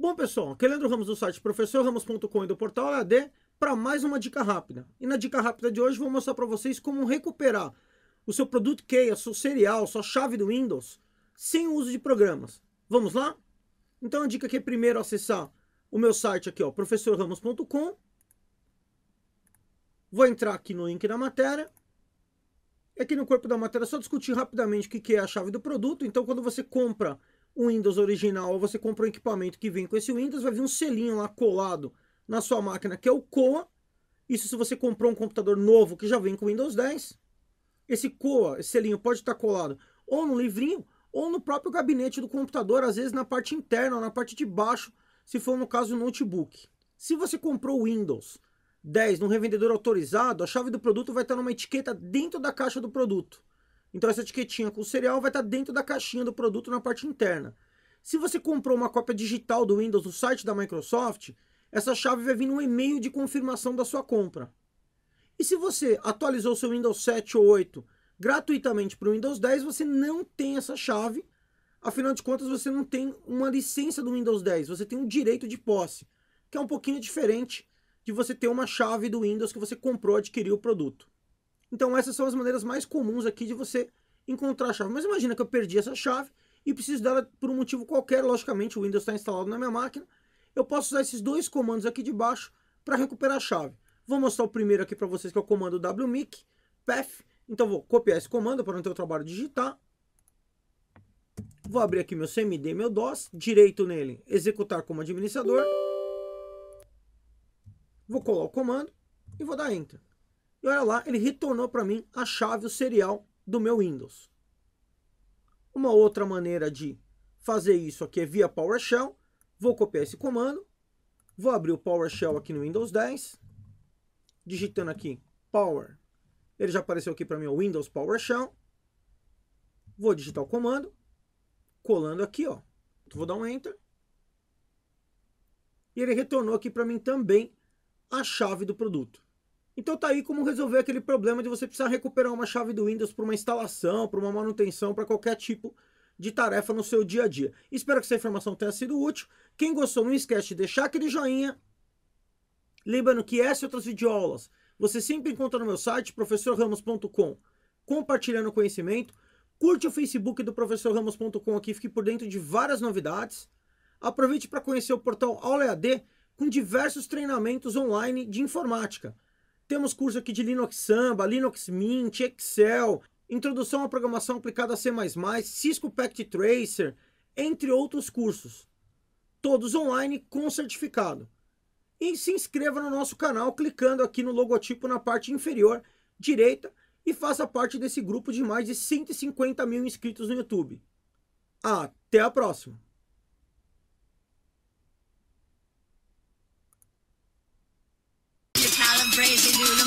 Bom, pessoal, aqui é Leandro Ramos do site professorramos.com e do portal AD para mais uma dica rápida. E na dica rápida de hoje vou mostrar para vocês como recuperar o seu produto key, a sua serial, a sua chave do Windows sem o uso de programas. Vamos lá? Então a dica aqui é primeiro acessar o meu site aqui, ó, professorramos.com. Vou entrar aqui no link da matéria. E aqui no corpo da matéria é só discutir rapidamente o que é a chave do produto. Então quando você compra o Windows original, você compra um equipamento que vem com esse Windows, vai vir um selinho lá colado na sua máquina, que é o COA. Isso se você comprou um computador novo que já vem com Windows 10. Esse COA, esse selinho, pode estar colado ou no livrinho, ou no próprio gabinete do computador, às vezes na parte interna, ou na parte de baixo, se for no caso do notebook. Se você comprou o Windows 10 num revendedor autorizado, a chave do produto vai estar numa etiqueta dentro da caixa do produto. Então essa etiquetinha com o cereal vai estar tá dentro da caixinha do produto na parte interna. Se você comprou uma cópia digital do Windows no site da Microsoft, essa chave vai vir no e-mail de confirmação da sua compra. E se você atualizou seu Windows 7 ou 8 gratuitamente para o Windows 10, você não tem essa chave. Afinal de contas, você não tem uma licença do Windows 10, você tem um direito de posse, que é um pouquinho diferente de você ter uma chave do Windows que você comprou, adquiriu o produto. Então essas são as maneiras mais comuns aqui de você encontrar a chave. Mas imagina que eu perdi essa chave e preciso dela por um motivo qualquer, logicamente o Windows está instalado na minha máquina. Eu posso usar esses dois comandos aqui de baixo para recuperar a chave. Vou mostrar o primeiro aqui para vocês que é o comando wmic path. Então vou copiar esse comando para não ter o trabalho de digitar. Vou abrir aqui meu CMD, meu DOS, direito nele, executar como administrador. Vou colar o comando e vou dar enter. E olha lá, ele retornou para mim a chave, o serial do meu Windows. Uma outra maneira de fazer isso aqui é via PowerShell. Vou copiar esse comando. Vou abrir o PowerShell aqui no Windows 10. Digitando aqui Power. Ele já apareceu aqui para mim o Windows PowerShell. Vou digitar o comando. Colando aqui, ó. Vou dar um Enter. E ele retornou aqui para mim também a chave do produto. Então tá aí como resolver aquele problema de você precisar recuperar uma chave do Windows para uma instalação, para uma manutenção, para qualquer tipo de tarefa no seu dia a dia. Espero que essa informação tenha sido útil. Quem gostou, não esquece de deixar aquele joinha. Lembrando que essa e outras videoaulas você sempre encontra no meu site, professorramos.com, compartilhando conhecimento. Curte o Facebook do professorramos.com aqui, fique por dentro de várias novidades. Aproveite para conhecer o portal Aula EAD com diversos treinamentos online de informática. Temos curso aqui de Linux Samba, Linux Mint, Excel, Introdução à Programação Aplicada a C++, Cisco Packet Tracer, entre outros cursos. Todos online com certificado. E se inscreva no nosso canal clicando aqui no logotipo na parte inferior direita e faça parte desse grupo de mais de 150 mil inscritos no YouTube. Até a próxima! Crazy. you.